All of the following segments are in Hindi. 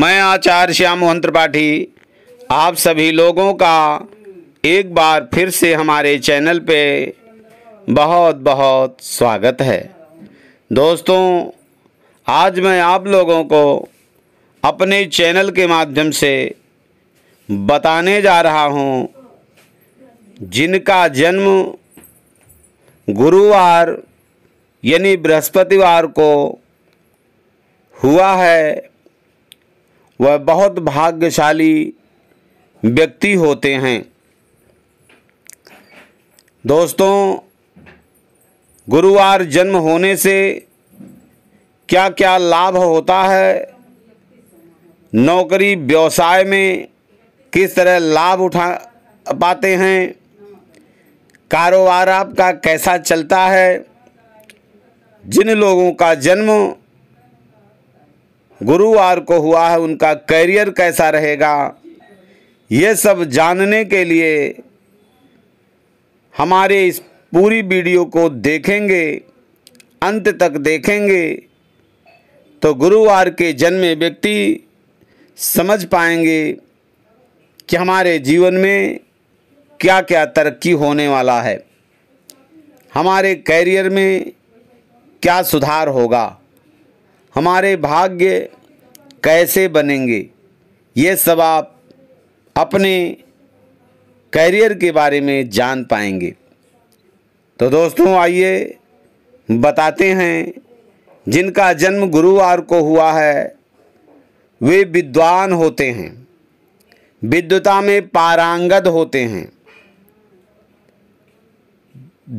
मैं आचार्य श्याम मोहन त्रिपाठी आप सभी लोगों का एक बार फिर से हमारे चैनल पे बहुत बहुत स्वागत है दोस्तों आज मैं आप लोगों को अपने चैनल के माध्यम से बताने जा रहा हूँ जिनका जन्म गुरुवार यानी बृहस्पतिवार को हुआ है वह बहुत भाग्यशाली व्यक्ति होते हैं दोस्तों गुरुवार जन्म होने से क्या क्या लाभ होता है नौकरी व्यवसाय में किस तरह लाभ उठा पाते हैं कारोबार आपका कैसा चलता है जिन लोगों का जन्म गुरुवार को हुआ है उनका कैरियर कैसा रहेगा ये सब जानने के लिए हमारे इस पूरी वीडियो को देखेंगे अंत तक देखेंगे तो गुरुवार के जन्मे व्यक्ति समझ पाएंगे कि हमारे जीवन में क्या क्या तरक्की होने वाला है हमारे कैरियर में क्या सुधार होगा हमारे भाग्य कैसे बनेंगे ये सब आप अपने कैरियर के बारे में जान पाएंगे तो दोस्तों आइए बताते हैं जिनका जन्म गुरुवार को हुआ है वे विद्वान होते हैं विद्वता में पारांगत होते हैं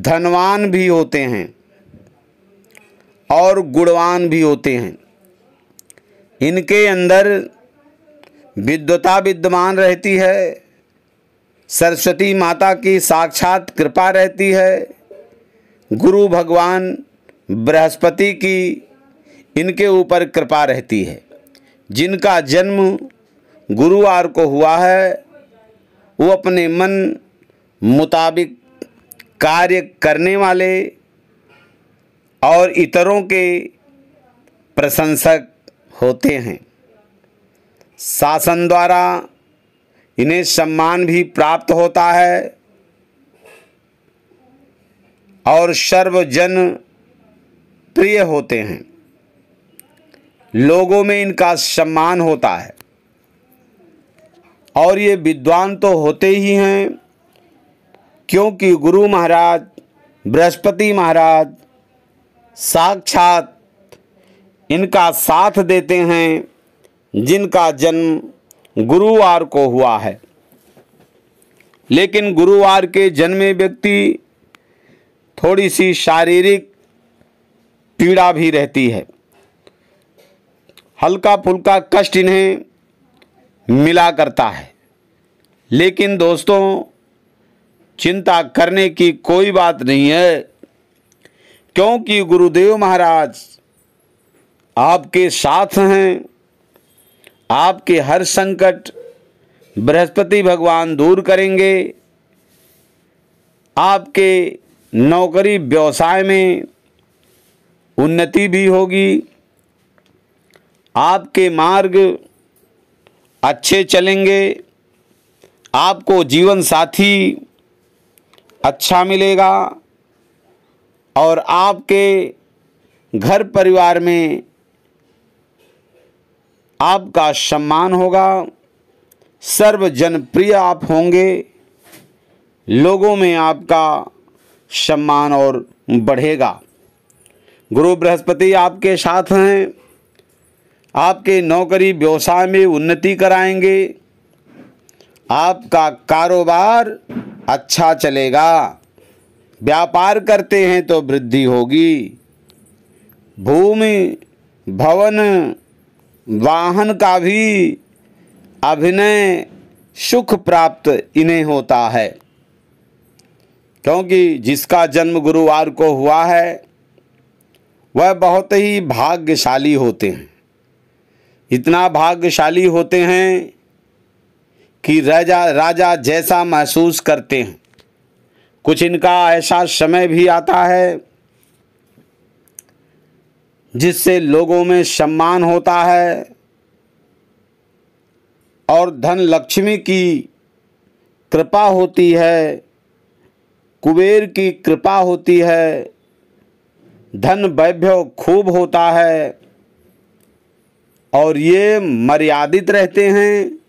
धनवान भी होते हैं और गुणवान भी होते हैं इनके अंदर विद्वता विद्यमान रहती है सरस्वती माता की साक्षात कृपा रहती है गुरु भगवान बृहस्पति की इनके ऊपर कृपा रहती है जिनका जन्म गुरुवार को हुआ है वो अपने मन मुताबिक कार्य करने वाले और इतरों के प्रशंसक होते हैं शासन द्वारा इन्हें सम्मान भी प्राप्त होता है और सर्वजन प्रिय होते हैं लोगों में इनका सम्मान होता है और ये विद्वान तो होते ही हैं क्योंकि गुरु महाराज बृहस्पति महाराज साक्षात इनका साथ देते हैं जिनका जन्म गुरुवार को हुआ है लेकिन गुरुवार के जन्मे व्यक्ति थोड़ी सी शारीरिक पीड़ा भी रहती है हल्का फुल्का कष्ट इन्हें मिला करता है लेकिन दोस्तों चिंता करने की कोई बात नहीं है क्योंकि गुरुदेव महाराज आपके साथ हैं आपके हर संकट बृहस्पति भगवान दूर करेंगे आपके नौकरी व्यवसाय में उन्नति भी होगी आपके मार्ग अच्छे चलेंगे आपको जीवन साथी अच्छा मिलेगा और आपके घर परिवार में आपका सम्मान होगा सर्व जनप्रिय आप होंगे लोगों में आपका सम्मान और बढ़ेगा गुरु बृहस्पति आपके साथ हैं आपके नौकरी व्यवसाय में उन्नति कराएंगे आपका कारोबार अच्छा चलेगा व्यापार करते हैं तो वृद्धि होगी भूमि भवन वाहन का भी अभिनय सुख प्राप्त इन्हें होता है क्योंकि जिसका जन्म गुरुवार को हुआ है वह बहुत ही भाग्यशाली होते हैं इतना भाग्यशाली होते हैं कि राजा राजा जैसा महसूस करते हैं कुछ इनका ऐसा समय भी आता है जिससे लोगों में सम्मान होता है और धन लक्ष्मी की कृपा होती है कुबेर की कृपा होती है धन वैभव खूब होता है और ये मर्यादित रहते हैं